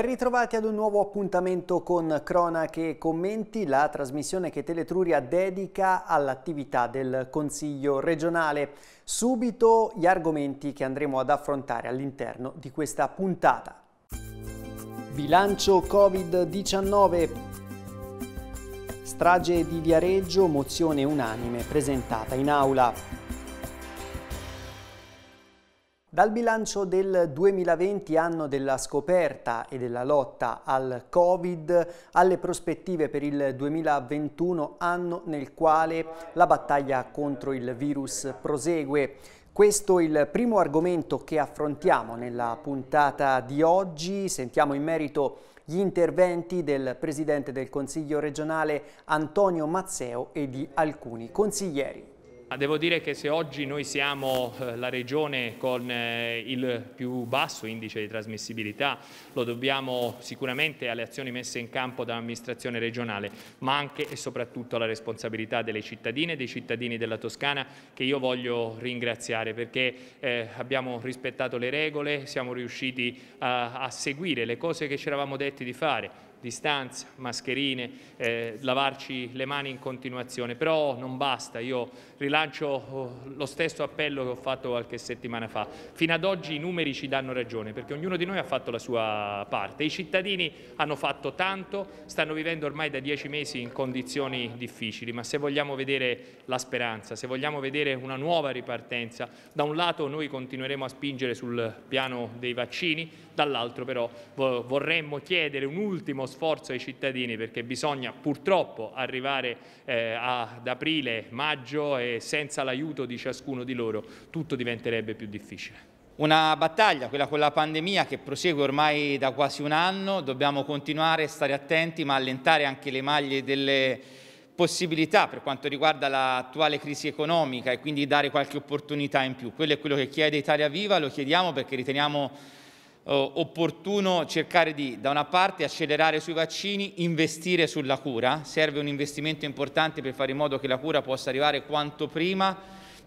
Ben ritrovati ad un nuovo appuntamento con Cronache e Commenti, la trasmissione che Teletruria dedica all'attività del Consiglio regionale. Subito gli argomenti che andremo ad affrontare all'interno di questa puntata. Bilancio Covid-19 Strage di Viareggio, mozione unanime presentata in aula. Dal bilancio del 2020, anno della scoperta e della lotta al Covid, alle prospettive per il 2021, anno nel quale la battaglia contro il virus prosegue. Questo è il primo argomento che affrontiamo nella puntata di oggi. Sentiamo in merito gli interventi del Presidente del Consiglio regionale Antonio Mazzeo e di alcuni consiglieri. Devo dire che se oggi noi siamo eh, la regione con eh, il più basso indice di trasmissibilità, lo dobbiamo sicuramente alle azioni messe in campo dall'amministrazione regionale, ma anche e soprattutto alla responsabilità delle cittadine e dei cittadini della Toscana che io voglio ringraziare perché eh, abbiamo rispettato le regole, siamo riusciti a seguire le cose che ci eravamo detti di fare, distanza, mascherine, eh, lavarci le mani in continuazione, però non basta, io rilancio eh, lo stesso appello che ho fatto qualche settimana fa. Fino ad oggi i numeri ci danno ragione perché ognuno di noi ha fatto la sua parte, i cittadini hanno fatto tanto, stanno vivendo ormai da dieci mesi in condizioni difficili, ma se vogliamo vedere la speranza, se vogliamo vedere una nuova ripartenza, da un lato noi continueremo a spingere sul piano dei vaccini, dall'altro però vorremmo chiedere un ultimo sforzo ai cittadini perché bisogna purtroppo arrivare eh, ad aprile, maggio e senza l'aiuto di ciascuno di loro tutto diventerebbe più difficile. Una battaglia, quella con la pandemia che prosegue ormai da quasi un anno, dobbiamo continuare a stare attenti ma allentare anche le maglie delle possibilità per quanto riguarda l'attuale crisi economica e quindi dare qualche opportunità in più. Quello è quello che chiede Italia Viva, lo chiediamo perché riteniamo eh, opportuno cercare di, da una parte, accelerare sui vaccini, investire sulla cura. Serve un investimento importante per fare in modo che la cura possa arrivare quanto prima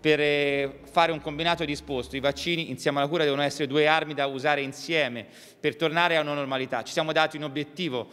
per eh, fare un combinato disposto. I vaccini insieme alla cura devono essere due armi da usare insieme per tornare a una normalità. Ci siamo dati un obiettivo,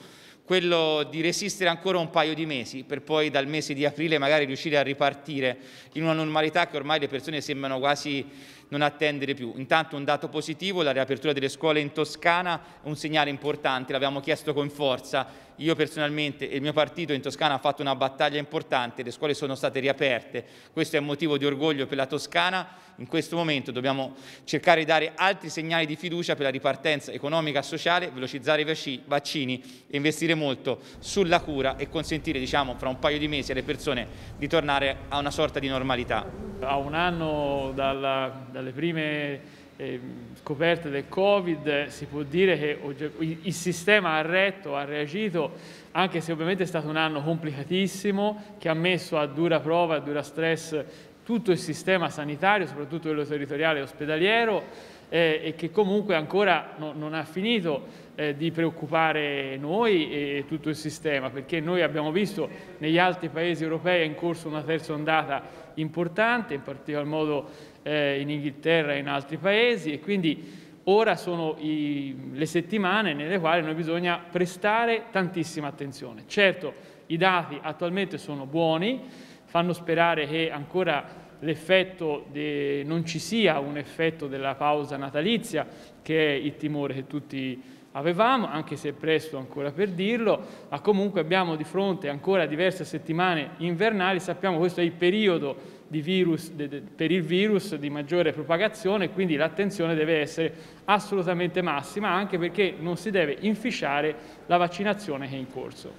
quello di resistere ancora un paio di mesi per poi dal mese di aprile magari riuscire a ripartire in una normalità che ormai le persone sembrano quasi non attendere più. Intanto un dato positivo, la riapertura delle scuole in Toscana è un segnale importante, l'abbiamo chiesto con forza. Io personalmente e il mio partito in Toscana ha fatto una battaglia importante, le scuole sono state riaperte, questo è un motivo di orgoglio per la Toscana, in questo momento dobbiamo cercare di dare altri segnali di fiducia per la ripartenza economica e sociale, velocizzare i vaccini e investire molto sulla cura e consentire diciamo, fra un paio di mesi alle persone di tornare a una sorta di normalità. A un anno dalla dalle prime ehm, scoperte del Covid si può dire che il sistema ha retto, ha reagito, anche se ovviamente è stato un anno complicatissimo che ha messo a dura prova, a dura stress tutto il sistema sanitario, soprattutto quello territoriale e ospedaliero, eh, e che comunque ancora no, non ha finito eh, di preoccupare noi e tutto il sistema, perché noi abbiamo visto negli altri paesi europei è in corso una terza ondata importante, in particolar modo eh, in Inghilterra e in altri paesi e quindi ora sono i, le settimane nelle quali noi bisogna prestare tantissima attenzione. Certo, i dati attualmente sono buoni, fanno sperare che ancora l'effetto de, non ci sia un effetto della pausa natalizia, che è il timore che tutti avevamo, anche se è presto ancora per dirlo, ma comunque abbiamo di fronte ancora diverse settimane invernali, sappiamo che questo è il periodo virus, de, de, per il virus di maggiore propagazione, quindi l'attenzione deve essere assolutamente massima, anche perché non si deve inficiare la vaccinazione che è in corso.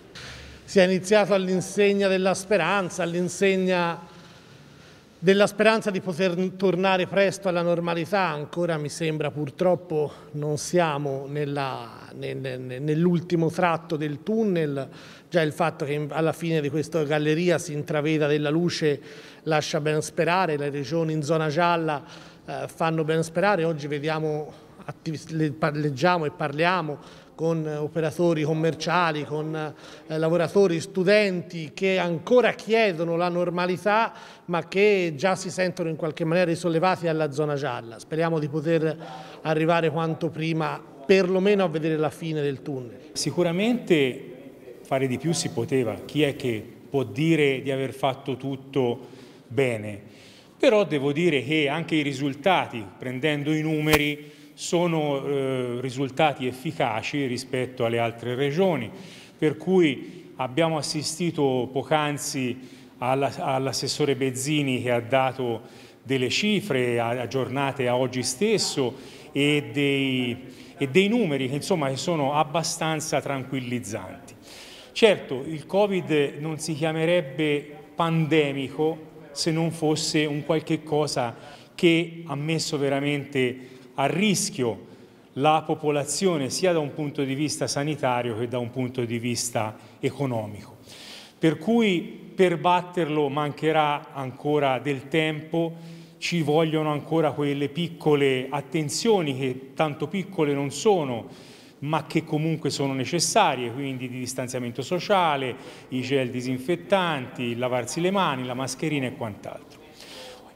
Si è iniziato all'insegna della speranza, all'insegna della speranza di poter tornare presto alla normalità, ancora mi sembra purtroppo non siamo nell'ultimo tratto del tunnel, già il fatto che alla fine di questa galleria si intraveda della luce lascia ben sperare, le regioni in zona gialla eh, fanno ben sperare, oggi vediamo, leggiamo e parliamo con operatori commerciali, con eh, lavoratori, studenti che ancora chiedono la normalità ma che già si sentono in qualche maniera risollevati alla zona gialla. Speriamo di poter arrivare quanto prima perlomeno a vedere la fine del tunnel. Sicuramente fare di più si poteva, chi è che può dire di aver fatto tutto bene? Però devo dire che anche i risultati, prendendo i numeri, sono eh, risultati efficaci rispetto alle altre regioni, per cui abbiamo assistito poc'anzi all'assessore all Bezzini che ha dato delle cifre aggiornate a oggi stesso e dei, e dei numeri che insomma sono abbastanza tranquillizzanti. Certo, il Covid non si chiamerebbe pandemico se non fosse un qualche cosa che ha messo veramente a rischio la popolazione sia da un punto di vista sanitario che da un punto di vista economico. Per cui per batterlo mancherà ancora del tempo, ci vogliono ancora quelle piccole attenzioni che tanto piccole non sono, ma che comunque sono necessarie, quindi di distanziamento sociale, i gel disinfettanti, lavarsi le mani, la mascherina e quant'altro.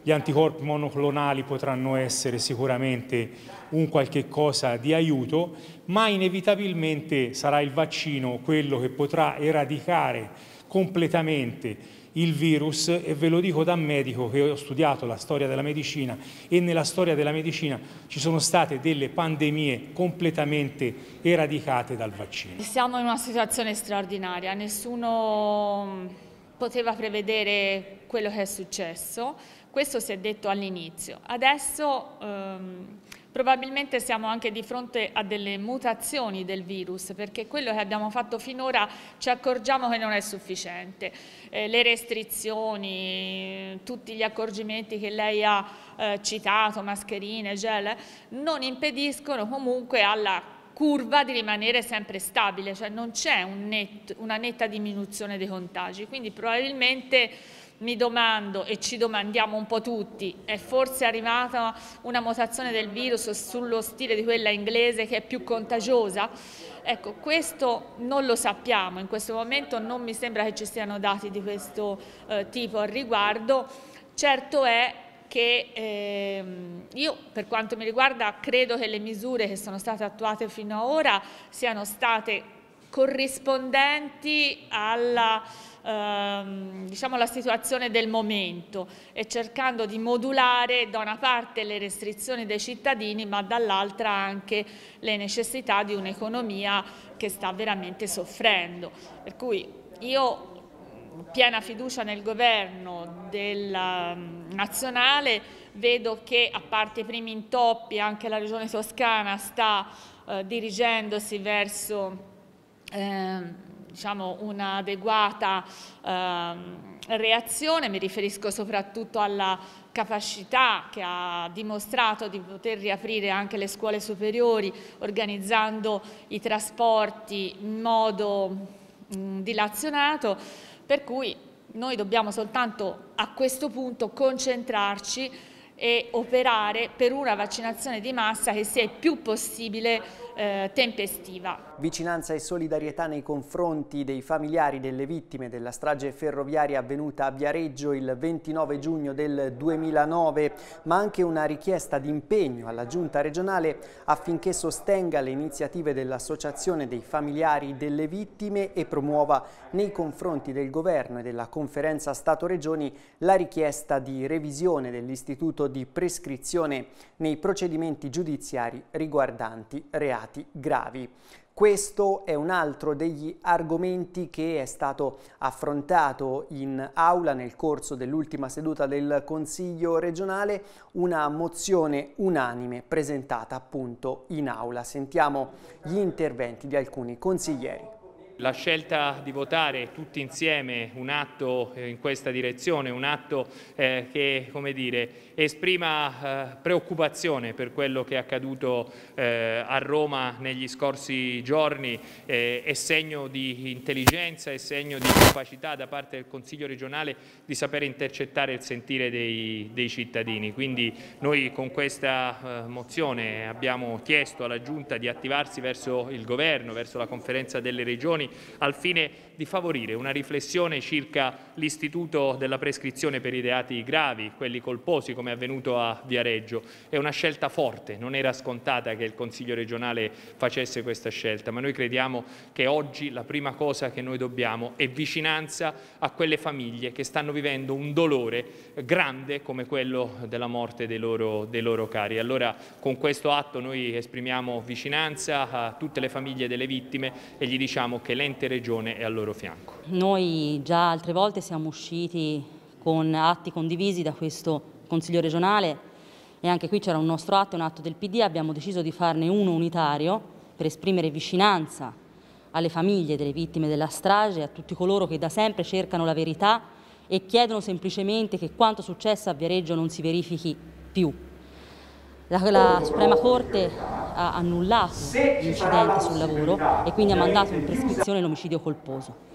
Gli anticorpi monoclonali potranno essere sicuramente un qualche cosa di aiuto, ma inevitabilmente sarà il vaccino quello che potrà eradicare completamente il virus e ve lo dico da medico che ho studiato la storia della medicina e nella storia della medicina ci sono state delle pandemie completamente eradicate dal vaccino. Siamo in una situazione straordinaria, nessuno poteva prevedere quello che è successo. Questo si è detto all'inizio. Adesso ehm, probabilmente siamo anche di fronte a delle mutazioni del virus perché quello che abbiamo fatto finora ci accorgiamo che non è sufficiente. Eh, le restrizioni, tutti gli accorgimenti che lei ha eh, citato, mascherine, gel, non impediscono comunque alla curva di rimanere sempre stabile, cioè non c'è un net, una netta diminuzione dei contagi, quindi probabilmente mi domando e ci domandiamo un po' tutti, è forse arrivata una mutazione del virus sullo stile di quella inglese che è più contagiosa? Ecco, questo non lo sappiamo, in questo momento non mi sembra che ci siano dati di questo eh, tipo al riguardo, certo è che ehm, io per quanto mi riguarda credo che le misure che sono state attuate fino ad ora siano state corrispondenti alla, ehm, diciamo, alla situazione del momento e cercando di modulare da una parte le restrizioni dei cittadini ma dall'altra anche le necessità di un'economia che sta veramente soffrendo. Per cui io piena fiducia nel governo della mm, nazionale, vedo che a parte i primi intoppi anche la regione toscana sta eh, dirigendosi verso eh, diciamo, un'adeguata eh, reazione, mi riferisco soprattutto alla capacità che ha dimostrato di poter riaprire anche le scuole superiori organizzando i trasporti in modo mh, mm, dilazionato per cui noi dobbiamo soltanto a questo punto concentrarci e operare per una vaccinazione di massa che sia il più possibile eh, tempestiva. Vicinanza e solidarietà nei confronti dei familiari delle vittime della strage ferroviaria avvenuta a Viareggio il 29 giugno del 2009, ma anche una richiesta di impegno alla Giunta regionale affinché sostenga le iniziative dell'Associazione dei familiari delle vittime e promuova nei confronti del Governo e della Conferenza Stato-Regioni la richiesta di revisione dell'Istituto di prescrizione nei procedimenti giudiziari riguardanti reati gravi. Questo è un altro degli argomenti che è stato affrontato in aula nel corso dell'ultima seduta del Consiglio regionale, una mozione unanime presentata appunto in aula. Sentiamo gli interventi di alcuni consiglieri. La scelta di votare tutti insieme un atto eh, in questa direzione, un atto eh, che dire, esprima eh, preoccupazione per quello che è accaduto eh, a Roma negli scorsi giorni, è segno di intelligenza, è segno di capacità da parte del Consiglio regionale di sapere intercettare il sentire dei, dei cittadini. Quindi noi con questa mozione abbiamo chiesto alla Giunta di attivarsi verso il Governo, verso la conferenza delle regioni al fine di favorire una riflessione circa l'istituto della prescrizione per i reati gravi, quelli colposi come è avvenuto a Viareggio. È una scelta forte, non era scontata che il Consiglio regionale facesse questa scelta, ma noi crediamo che oggi la prima cosa che noi dobbiamo è vicinanza a quelle famiglie che stanno vivendo un dolore grande come quello della morte dei loro, dei loro cari. Allora con questo atto noi esprimiamo vicinanza a tutte le famiglie delle vittime e gli diciamo che l'ente regione è al loro loro fianco. Noi già altre volte siamo usciti con atti condivisi da questo Consiglio regionale e anche qui c'era un nostro atto, un atto del PD, abbiamo deciso di farne uno unitario per esprimere vicinanza alle famiglie delle vittime della strage, a tutti coloro che da sempre cercano la verità e chiedono semplicemente che quanto successo a Viareggio non si verifichi più. La, la Suprema Corte ha annullato l'incidente sul lavoro e quindi ha mandato in prescrizione l'omicidio colposo.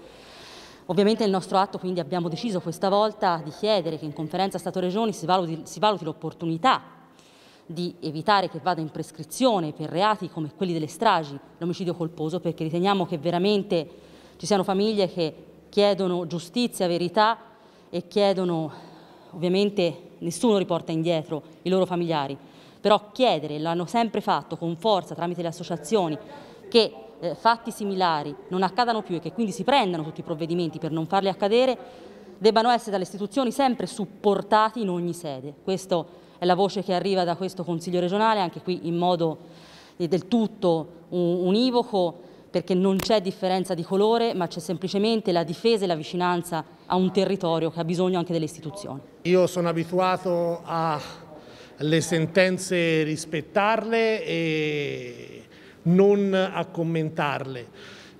Ovviamente nel nostro atto quindi abbiamo deciso questa volta di chiedere che in conferenza Stato-Regioni si valuti, valuti l'opportunità di evitare che vada in prescrizione per reati come quelli delle stragi l'omicidio colposo perché riteniamo che veramente ci siano famiglie che chiedono giustizia, verità e chiedono ovviamente nessuno riporta indietro i loro familiari però chiedere, l'hanno sempre fatto con forza tramite le associazioni, che eh, fatti similari non accadano più e che quindi si prendano tutti i provvedimenti per non farli accadere, debbano essere dalle istituzioni sempre supportati in ogni sede. Questa è la voce che arriva da questo Consiglio regionale, anche qui in modo eh, del tutto univoco, perché non c'è differenza di colore, ma c'è semplicemente la difesa e la vicinanza a un territorio che ha bisogno anche delle istituzioni. Io sono abituato a le sentenze rispettarle e non a commentarle.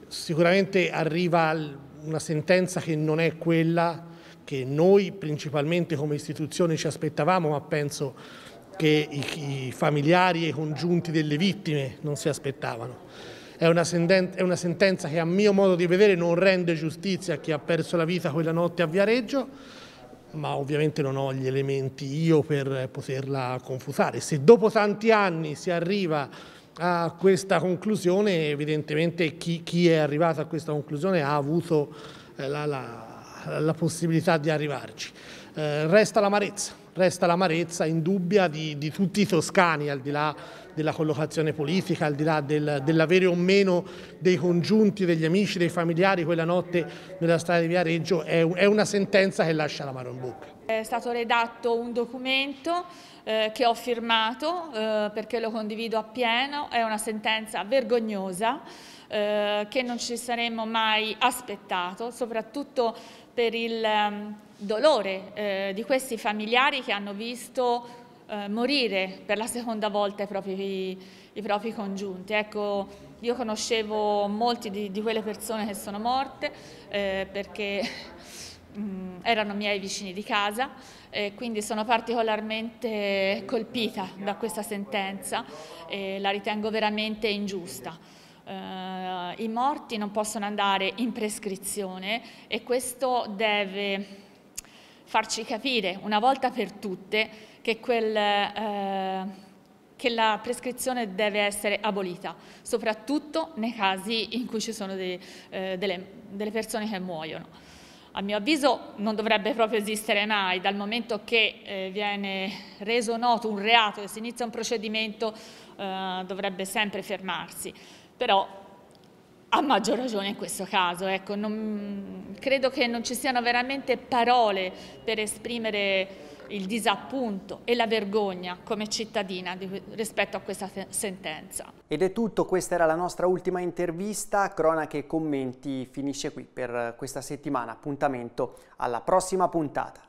Sicuramente arriva una sentenza che non è quella che noi principalmente come istituzione ci aspettavamo, ma penso che i, i familiari e i congiunti delle vittime non si aspettavano. È una, è una sentenza che a mio modo di vedere non rende giustizia a chi ha perso la vita quella notte a Viareggio, ma ovviamente non ho gli elementi io per poterla confutare. Se dopo tanti anni si arriva a questa conclusione, evidentemente chi, chi è arrivato a questa conclusione ha avuto eh, la, la, la possibilità di arrivarci. Eh, resta l'amarezza resta l'amarezza indubbia di, di tutti i toscani, al di là della collocazione politica, al di là del, dell'avere o meno dei congiunti, degli amici, dei familiari quella notte nella strada di Viareggio, è, è una sentenza che lascia l'amaro in bocca. È stato redatto un documento eh, che ho firmato eh, perché lo condivido appieno, è una sentenza vergognosa eh, che non ci saremmo mai aspettato, soprattutto per il ehm, dolore eh, di questi familiari che hanno visto eh, morire per la seconda volta i propri, i propri congiunti. Ecco, io conoscevo molti di, di, quelle persone che sono morte eh, perché mm, erano miei vicini di casa e quindi sono particolarmente colpita da questa sentenza e la ritengo veramente ingiusta. Uh, I morti non possono andare in prescrizione e questo deve farci capire una volta per tutte che, quel, eh, che la prescrizione deve essere abolita, soprattutto nei casi in cui ci sono dei, eh, delle, delle persone che muoiono a mio avviso non dovrebbe proprio esistere mai, dal momento che eh, viene reso noto un reato e si inizia un procedimento eh, dovrebbe sempre fermarsi, però a maggior ragione in questo caso, ecco, non, credo che non ci siano veramente parole per esprimere il disappunto e la vergogna come cittadina di, rispetto a questa sentenza. Ed è tutto, questa era la nostra ultima intervista, Cronache e Commenti finisce qui per questa settimana, appuntamento alla prossima puntata.